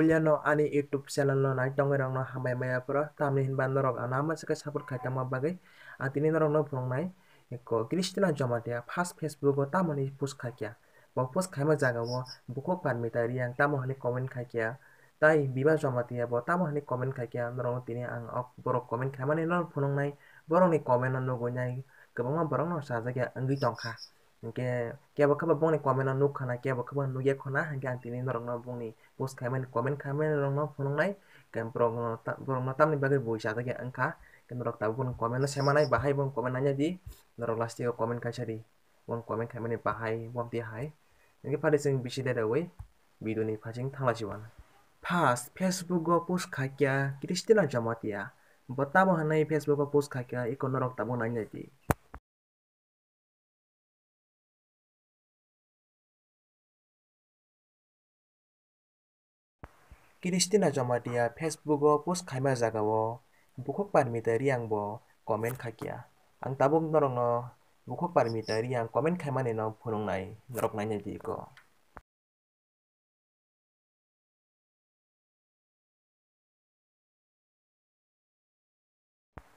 புல்யானோ அணி யூடியூப் சேனல்லோ நாய்டோங்க ரங்கோ ஹமே மையா புற தாமின் பந்தரோ நாம சக சபர் கட்டமா பகை அ தினி நரோ புறங்க நாய் எக்கோ கிறிஸ்தினா ஜமாட்டியா ஃபாஸ்ட் ஃபேஸ்புக் தாமணி புஷ் காக்கியா বপোজ খাইম জাগাব বুকক পান মিটাই রিয়াং তামহানি কমেন্ট খাই কিয়া তাই বিবাহ জমা দিয়াব তামহানি কমেন্ট খাই কিয়া নরং তিনি আং অক বড় কমেন্ট খাইমানে নর ফোনং নাই বরং নি কমেন্ট নগো নাই গবামা বরং নর সাজা কিয়া অঙ্গি টঙ্কা nke kia bakaba bong ni komen nuk khana kia bakaba nuye khona hangke antini norong no bong ni post kamen komen kamen norong no phonong nai kem prong no prong no tam ni bagir boi sa ke angka kem norok tabu bong komen no sema nai bahai bong komen nanya di norok lasti ko komen kaisa di bong komen kamen ni bahai bong ti hai nke pare sing bisi dada wei bidu ni phajing thangla jiwan pas facebook go post khakia kristina jamatia botabo hanai facebook go post khakia ikonorok tabu nanya di Christina Jamatia ফেচবুকৰ post খাইমা জাগাব বুকক পাৰ্মিতা ৰিয়াংব comment খাকিয়া আং তাবুক নৰং ন বুকক পাৰ্মিতা ৰিয়াং কমেণ্ট খাইমানে ন ফুৰং নাই নৰক নাই নেদি ক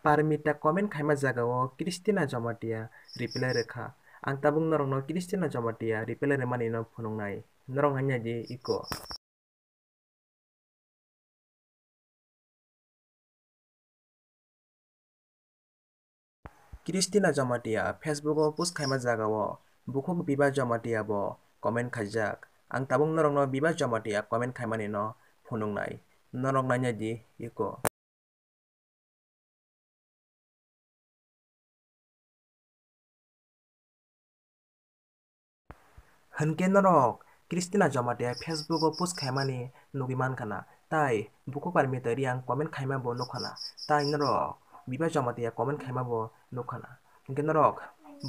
পাৰ্মিতা কমেণ্ট খাইমা জাগাও কিৰিষ্টিনা জমাতিয়া ৰিপ্লাই ৰেখা আং তাবুং নৰং ন কিৰিষ্টিনা জমাতিয়া ৰিপ্লাই ৰেমানে ন নাই নৰং নাই নেদি ইক Kristina Jamatia, Facebook of Puskama Zagawa, Bukuk Biba Jamatia Bo, Comment Kajak, Ang Tabung Norono Biba Jamatia, Comment Kaimanino, Punungai, Norong Nanyadi, Yuko. Hunkenorok, Kristina Jamatia, Facebook of Puskamani, Nugiman Kana, Tai, Bukuk Parmita Riang, Comment Kaiman Bonokana, Tai Norok. 위바 자마디야 comment khaimawo nokhana ingke narok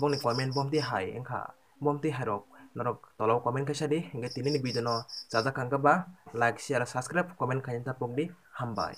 bongni comment bomti hai engkha bomti hairok narok tolo comment kaisa di ingke tini ni video no jajakangka ba like share subscribe comment khainta pokdi hambai